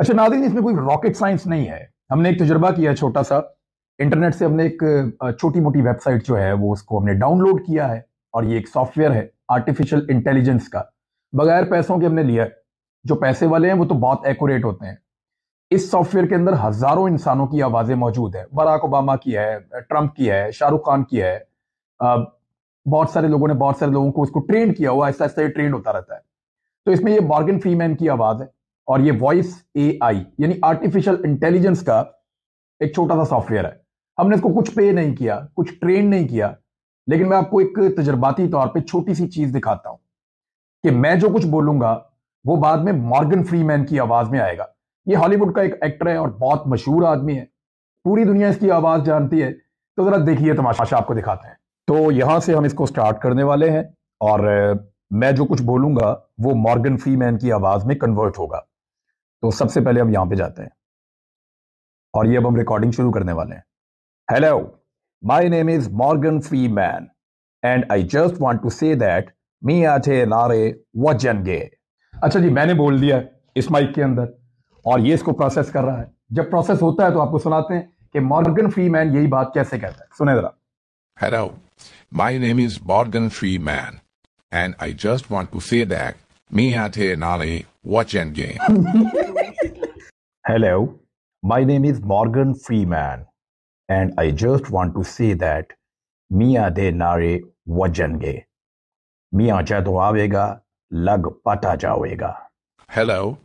अच्छा नादिन इसमें कोई रॉकेट साइंस नहीं है हमने एक तजुर्बा किया छोटा सा इंटरनेट से हमने एक छोटी मोटी वेबसाइट जो है वो उसको हमने डाउनलोड किया है और ये एक सॉफ्टवेयर है आर्टिफिशियल इंटेलिजेंस का बगैर पैसों के हमने लिया है जो पैसे वाले हैं वो तो बहुत एक्यूरेट होते हैं इस सॉफ्टवेयर के अंदर हजारों इंसानों की आवाजें मौजूद है बराक ओबामा की है ट्रंप की है शाहरुख खान की है बहुत सारे लोगों ने बहुत सारे लोगों को इसको ट्रेन किया हुआ ऐसा ऐसा ये ट्रेंड होता रहता है तो इसमें ये बार्गिन फ्रीमैन की आवाज है और ये वॉइस ए आई यानी आर्टिफिशियल इंटेलिजेंस का एक छोटा सा सॉफ्टवेयर है हमने इसको कुछ पे नहीं किया कुछ ट्रेन नहीं किया लेकिन मैं आपको एक तजर्बाती तौर पे छोटी सी चीज दिखाता हूं कि मैं जो कुछ बोलूंगा वो बाद में मॉर्गन फ्रीमैन की आवाज में आएगा ये हॉलीवुड का एक एक्टर है और बहुत मशहूर आदमी है पूरी दुनिया इसकी आवाज जानती है तो जरा देखिए तमाशा आपको दिखाते हैं तो यहां से हम इसको स्टार्ट करने वाले हैं और मैं जो कुछ बोलूंगा वो मॉर्गन फ्रीमैन की आवाज में कन्वर्ट होगा तो सबसे पहले हम यहां पे जाते हैं और ये अब हम रिकॉर्डिंग शुरू करने वाले हैं hello my name is Morgan man and I just want to say that me आठे नारे वजन गे अच्छा जी मैंने बोल दिया इस माइक के अंदर और ये इसको प्रोसेस कर रहा है जब प्रोसेस होता है तो आपको सुनाते हैं कि मॉर्गन फ्री मैन यही बात कैसे कहता है सुने जरा hello my name is Morgan Freeman and I just want to say that Mia Te Nali, watch game Hello, my name is Morgan Freeman, and I just want to say that Mia De nari watch Endgame. Mia Jado Avega, Lag Pata Javega. Hello,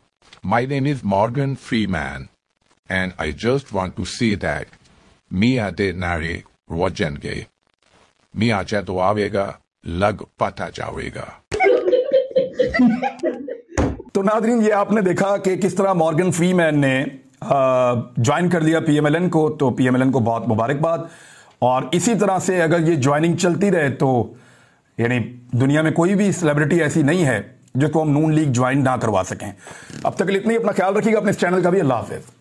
my name is Morgan Freeman, and I just want to say that Mia De nari watch Endgame. Mia Jado Avega, Lag Pata Javega. तो नादरीन ये आपने देखा कि किस तरह Morgan Freeman ने join कर लिया पीएमएलएन को तो पीएमएलएन को बहुत मुबारकबाद और इसी तरह से अगर ये ज्वाइनिंग चलती रहे तो यानी दुनिया में कोई भी सेलिब्रिटी ऐसी नहीं है जिसको हम नून लीग ज्वाइन ना करवा सकें अब तक इतनी अपना ख्याल रखिएगा अपने इस चैनल का भी अल्लाह हाफिज़